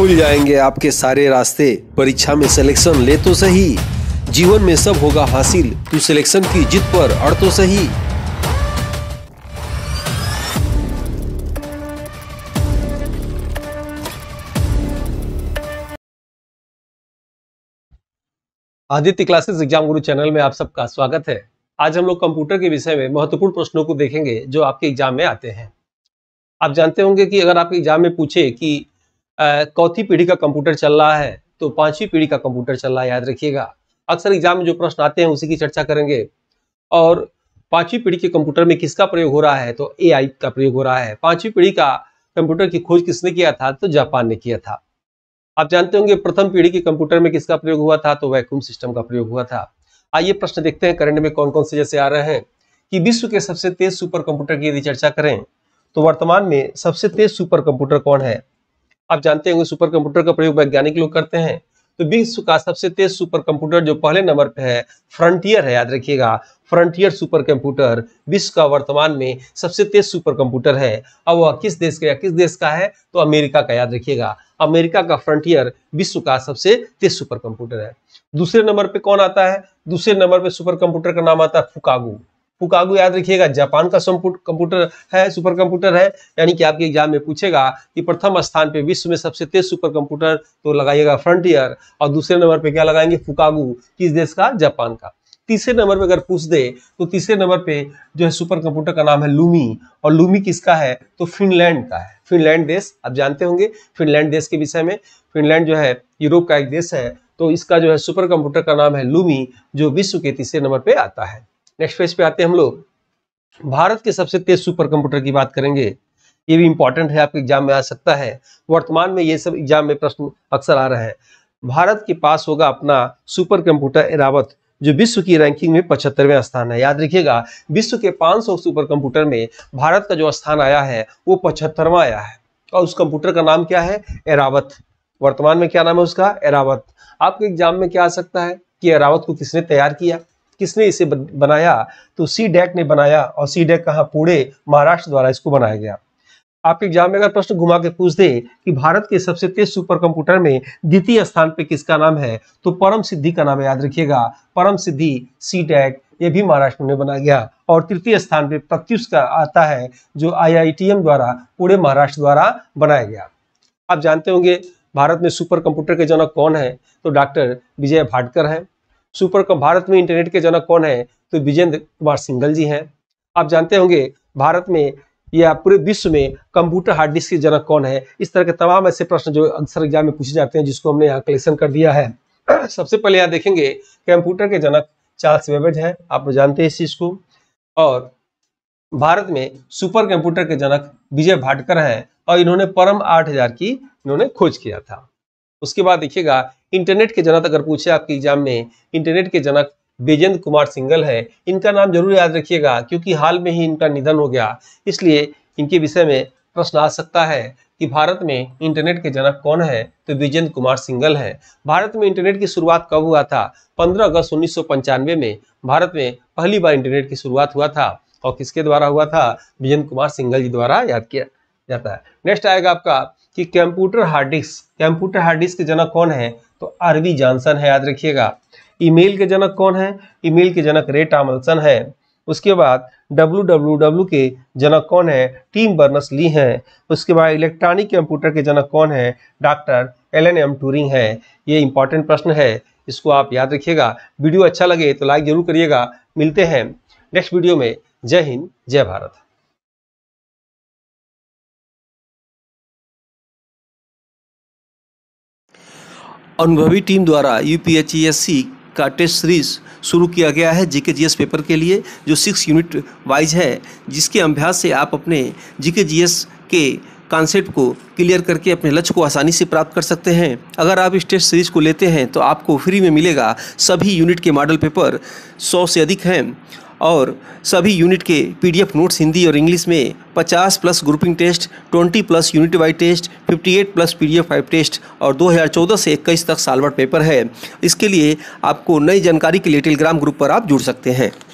खुल जाएंगे आपके सारे रास्ते परीक्षा में सिलेक्शन ले तो सही जीवन में सब होगा हासिल तू सिलेक्शन की जीत पर अड़ तो सही Aditya classes exam Guru channel में आप सबका स्वागत है आज हम लोग कंप्यूटर के विषय में महत्वपूर्ण प्रश्नों को देखेंगे जो आपके एग्जाम में आते हैं आप जानते होंगे कि अगर आपके एग्जाम में पूछे कि चौथी पीढ़ी का कंप्यूटर चल रहा है तो पांचवी पीढ़ी का कंप्यूटर चल रहा है याद रखिएगा अक्सर एग्जाम में जो प्रश्न आते हैं उसी की चर्चा करेंगे और पांचवी पीढ़ी के कंप्यूटर में किसका प्रयोग हो रहा है तो ए का प्रयोग हो रहा है पांचवी पीढ़ी का कंप्यूटर की खोज किसने किया था तो जापान ने किया था आप जानते होंगे प्रथम पीढ़ी के कंप्यूटर में किसका प्रयोग हुआ था तो वैक्यूम सिस्टम का प्रयोग हुआ था आइए प्रश्न देखते हैं करंट में कौन कौन से जैसे आ रहे हैं कि विश्व के सबसे तेज सुपर कंप्यूटर की यदि चर्चा करें तो वर्तमान में सबसे तेज सुपर कंप्यूटर कौन है आप जानते होंगे सुपर कंप्यूटर का प्रयोग वैज्ञानिक लोग करते हैं तो विश्व का सबसे तेज सुपर कंप्यूटर जो पहले नंबर पे है फ्रंटियर है याद रखिएगा फ्रंटियर सुपर कंप्यूटर विश्व का वर्तमान में सबसे तेज सुपर कंप्यूटर है अब वह किस देश का किस देश का है तो अमेरिका का याद रखिएगा अमेरिका का फ्रंटियर विश्व का सबसे तेज सुपर कंप्यूटर है दूसरे नंबर पे कौन आता है दूसरे नंबर पे सुपर कंप्यूटर का नाम आता है फुकागू फुकागु याद रखिएगा जापान का कंप्यूटर है सुपर कंप्यूटर है यानी कि आपके एग्जाम में पूछेगा कि प्रथम स्थान पे विश्व में सबसे तेज सुपर कंप्यूटर तो लगाइएगा फ्रंटियर और दूसरे नंबर पे क्या लगाएंगे फुकागु किस देश का जापान का तीसरे नंबर पे अगर पूछ दे तो तीसरे नंबर पे जो है सुपर कंप्यूटर का नाम है लूमी और लूमी किसका है तो फिनलैंड का है फिनलैंड देश आप जानते होंगे फिनलैंड देश के विषय में फिनलैंड जो है यूरोप का एक देश है तो इसका जो है सुपर कंप्यूटर का नाम है लूमी जो विश्व के तीसरे नंबर पे आता है नेक्स्ट पेज पे आते हैं हम लोग भारत के सबसे तेज सुपर कंप्यूटर की बात करेंगे ये भी इंपॉर्टेंट है आपके एग्जाम में आ सकता है वर्तमान में ये सब एग्जाम में प्रश्न अक्सर आ रहा है भारत के पास होगा अपना सुपर कंप्यूटर इरावत जो विश्व की रैंकिंग में पचहत्तरवें स्थान है याद रखिएगा विश्व के 500 सुपर कंप्यूटर में भारत का जो स्थान आया है वो पचहत्तरवा आया है और उस कंप्यूटर का नाम क्या है एरावत वर्तमान में क्या नाम है उसका एरावत आपके एग्जाम में क्या आ सकता है कि एरावत को किसने तैयार किया किसने इसे बनाया तो सी डेक e ने बनाया और सी डेक e कहा पूरे महाराष्ट्र द्वारा इसको बनाया गया आपके एग्जाम में अगर प्रश्न घुमा के पूछ दे कि भारत के सबसे तेज सुपर कंप्यूटर में द्वितीय स्थान पे किसका नाम है तो परम सिद्धि का नाम याद रखिएगा परम सिद्धि सी टैक e ये भी महाराष्ट्र में बनाया गया और तृतीय स्थान पे प्रत्युष का आता है जो आईआईटीएम द्वारा पूरे महाराष्ट्र द्वारा बनाया गया आप जानते होंगे भारत में सुपर कंप्यूटर के जनक कौन है तो डॉक्टर विजय भाटकर हैं सुपर कप भारत में इंटरनेट के जनक कौन है तो विजेंद्र कुमार सिंगल जी हैं आप जानते होंगे भारत में या पूरे विश्व में कंप्यूटर हार्ड डिस्क के जनक कौन है इस तरह के तमाम ऐसे प्रश्न जो अक्सर एग्जाम में पूछे जाते हैं जिसको हमने यहाँ कलेक्शन कर दिया है सबसे पहले यहाँ देखेंगे कंप्यूटर के जनक चार्ल्स वेबेज हैं आप जानते हैं इस चीज को और भारत में सुपर कंप्यूटर के जनक विजय भाटकर हैं और इन्होंने परम आठ हजार की इन्होंने खोज किया था उसके बाद देखिएगा इंटरनेट के जनक अगर पूछे आपके एग्जाम में इंटरनेट के जनक विजेंद्र कुमार सिंगल है इनका नाम जरूर याद रखिएगा क्योंकि हाल में ही इनका निधन हो गया इसलिए इनके विषय में प्रश्न आ सकता है कि भारत में इंटरनेट के जनक कौन है तो विजेंद्र कुमार सिंगल है भारत में इंटरनेट की शुरुआत कब हुआ था 15 अगस्त उन्नीस में भारत में पहली बार इंटरनेट की शुरुआत हुआ था और किसके द्वारा हुआ था विजेंद्र कुमार सिंगल जी द्वारा याद किया जाता है नेक्स्ट आएगा आपका कि computer hard disk computer hard disk के जनक कौन है तो आरवी जॉनसन है याद रखिएगा ईमेल के जनक कौन है ईमेल के जनक रे टामसन है उसके बाद डब्ल्यू के जनक कौन है टीम बर्नस ली हैं उसके बाद इलेक्ट्रॉनिक कंप्यूटर के जनक कौन है doctor L N M Turing है ये इंपॉर्टेंट प्रश्न है इसको आप याद रखिएगा वीडियो अच्छा लगे तो लाइक जरूर करिएगा मिलते हैं नेक्स्ट वीडियो में जय हिंद जय भारत अनुभवी टीम द्वारा यू e का टेस्ट सीरीज शुरू किया गया है जीके जीएस पेपर के लिए जो सिक्स यूनिट वाइज है जिसके अभ्यास से आप अपने जीके जीएस के कॉन्सेप्ट को क्लियर करके अपने लक्ष्य को आसानी से प्राप्त कर सकते हैं अगर आप इस टेस्ट सीरीज़ को लेते हैं तो आपको फ्री में मिलेगा सभी यूनिट के मॉडल पेपर सौ से अधिक हैं और सभी यूनिट के पीडीएफ नोट्स हिंदी और इंग्लिश में 50 plus grouping test 20 plus unit wise test 58 plus PDF five test और 2014 से इक्कीस तक सालवर पेपर है इसके लिए आपको नई जानकारी के लिए टेलीग्राम ग्रुप पर आप जुड़ सकते हैं